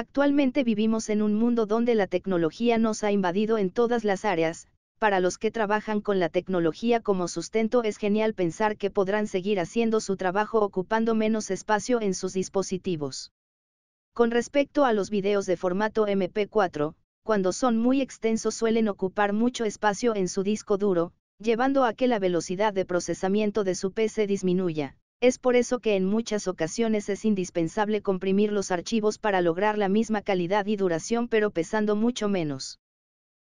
Actualmente vivimos en un mundo donde la tecnología nos ha invadido en todas las áreas, para los que trabajan con la tecnología como sustento es genial pensar que podrán seguir haciendo su trabajo ocupando menos espacio en sus dispositivos. Con respecto a los videos de formato MP4, cuando son muy extensos suelen ocupar mucho espacio en su disco duro, llevando a que la velocidad de procesamiento de su PC disminuya. Es por eso que en muchas ocasiones es indispensable comprimir los archivos para lograr la misma calidad y duración pero pesando mucho menos.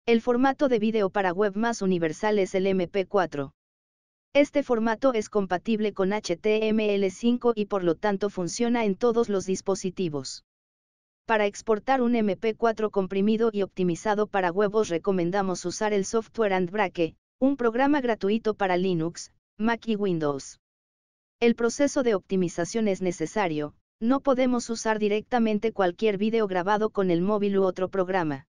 El formato de vídeo para web más universal es el MP4. Este formato es compatible con HTML5 y por lo tanto funciona en todos los dispositivos. Para exportar un MP4 comprimido y optimizado para web os recomendamos usar el software Andbrake, un programa gratuito para Linux, Mac y Windows. El proceso de optimización es necesario, no podemos usar directamente cualquier video grabado con el móvil u otro programa.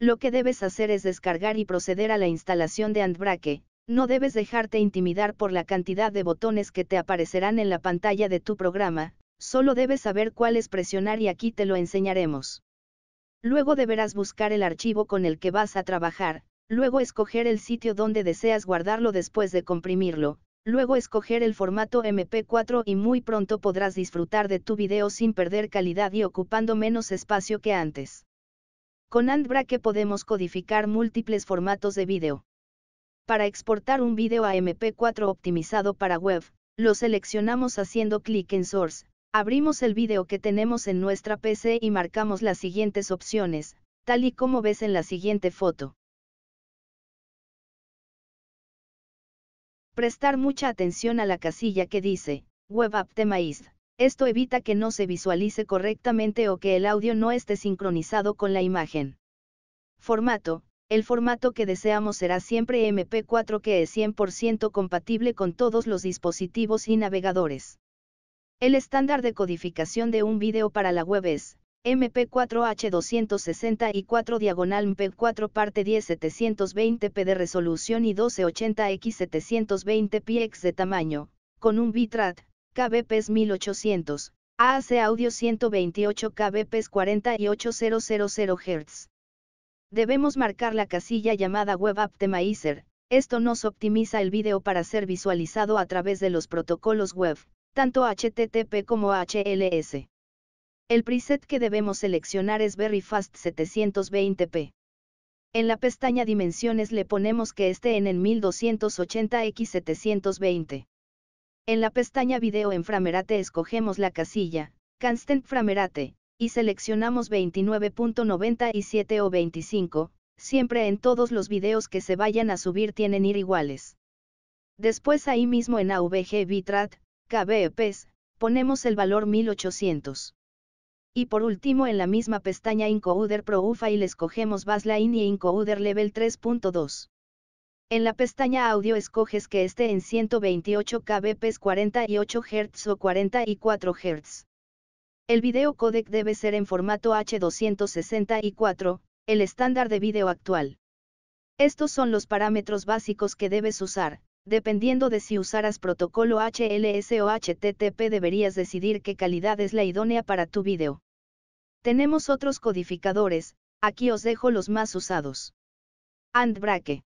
Lo que debes hacer es descargar y proceder a la instalación de Andbrake, no debes dejarte intimidar por la cantidad de botones que te aparecerán en la pantalla de tu programa, solo debes saber cuál es presionar y aquí te lo enseñaremos. Luego deberás buscar el archivo con el que vas a trabajar, luego escoger el sitio donde deseas guardarlo después de comprimirlo, Luego escoger el formato MP4 y muy pronto podrás disfrutar de tu video sin perder calidad y ocupando menos espacio que antes. Con que podemos codificar múltiples formatos de video. Para exportar un video a MP4 optimizado para web, lo seleccionamos haciendo clic en Source, abrimos el video que tenemos en nuestra PC y marcamos las siguientes opciones, tal y como ves en la siguiente foto. Prestar mucha atención a la casilla que dice, Web App de Esto evita que no se visualice correctamente o que el audio no esté sincronizado con la imagen. Formato. El formato que deseamos será siempre MP4 que es 100% compatible con todos los dispositivos y navegadores. El estándar de codificación de un video para la web es MP4H264 diagonal MP4 parte 10 720p de resolución y 1280x 720px de tamaño, con un bitrat, kbps 1800, AAC audio 128 kbps 48000 Hz. Debemos marcar la casilla llamada Web Optimizer, esto nos optimiza el video para ser visualizado a través de los protocolos web, tanto HTTP como HLS. El preset que debemos seleccionar es Very Fast 720p. En la pestaña Dimensiones le ponemos que esté en el 1280x720. En la pestaña Video en Framerate escogemos la casilla, Constant Framerate, y seleccionamos 29.97 o 25, siempre en todos los videos que se vayan a subir tienen ir iguales. Después ahí mismo en AVG Bitrat, KBEPs, e ponemos el valor 1800. Y por último en la misma pestaña Encoder Pro y escogemos Baseline y Encoder Level 3.2. En la pestaña Audio escoges que esté en 128 kbps 48 Hz o 44 Hz. El video codec debe ser en formato H264, el estándar de video actual. Estos son los parámetros básicos que debes usar, dependiendo de si usaras protocolo HLS o HTTP deberías decidir qué calidad es la idónea para tu video. Tenemos otros codificadores, aquí os dejo los más usados. Andbrake.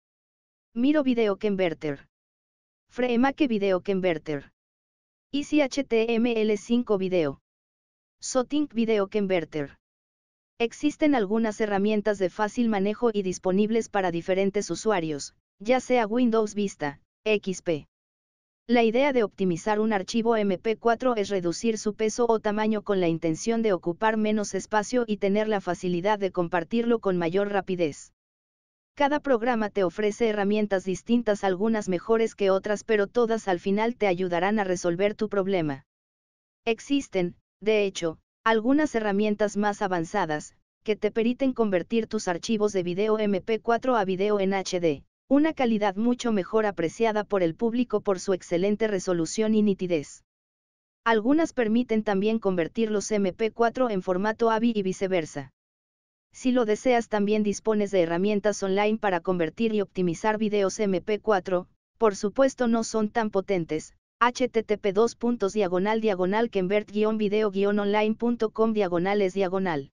Miro Video Converter. Freemake Video Converter. Easy HTML5 Video. Sotink Video Converter. Existen algunas herramientas de fácil manejo y disponibles para diferentes usuarios, ya sea Windows Vista, XP, la idea de optimizar un archivo MP4 es reducir su peso o tamaño con la intención de ocupar menos espacio y tener la facilidad de compartirlo con mayor rapidez. Cada programa te ofrece herramientas distintas, algunas mejores que otras, pero todas al final te ayudarán a resolver tu problema. Existen, de hecho, algunas herramientas más avanzadas, que te permiten convertir tus archivos de video MP4 a video en HD. Una calidad mucho mejor apreciada por el público por su excelente resolución y nitidez. Algunas permiten también convertir los MP4 en formato AVI y viceversa. Si lo deseas también dispones de herramientas online para convertir y optimizar videos MP4, por supuesto no son tan potentes, http 2 diagonal diagonal video onlinecom es diagonal.